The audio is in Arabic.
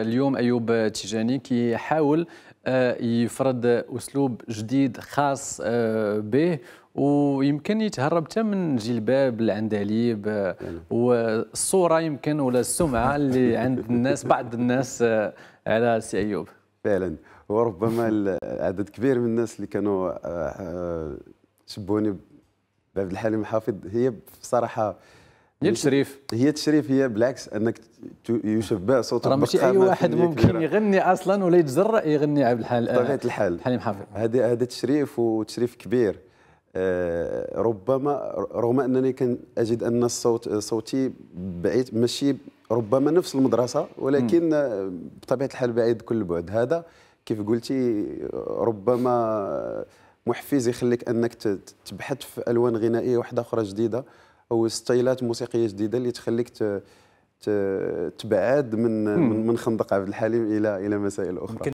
اليوم ايوب تيجاني كيحاول آه، يفرض اسلوب جديد خاص آه، به ويمكن يتهرب حتى من جلباب العندليب آه، نعم. والصوره يمكن ولا السمعه اللي عند الناس بعض الناس على سي ايوب فعلا وربما عدد كبير من الناس اللي كانوا شبوني بعبد الحليم حافظ هي بصراحه هي تشريف هي تشريف هي بالعكس انك يشبه صوت راه ماشي اي واحد ممكن يغني اصلا ولا يتجرأ يغني عبد الحال بطبيعه آه، الحال حليم حافظ هذا هذا تشريف وتشريف كبير آه، ربما رغم انني كان اجد ان الصوت صوتي بعيد ماشي ربما نفس المدرسه ولكن بطبيعه الحال بعيد كل بعد هذا كيف قلتي ربما محفز يخليك انك تبحث في الوان غنائيه واحده اخرى جديده او ستايلات موسيقيه جديده اللي تخليك تبعد من من خندق عبد الحليم الى الى مسائل اخرى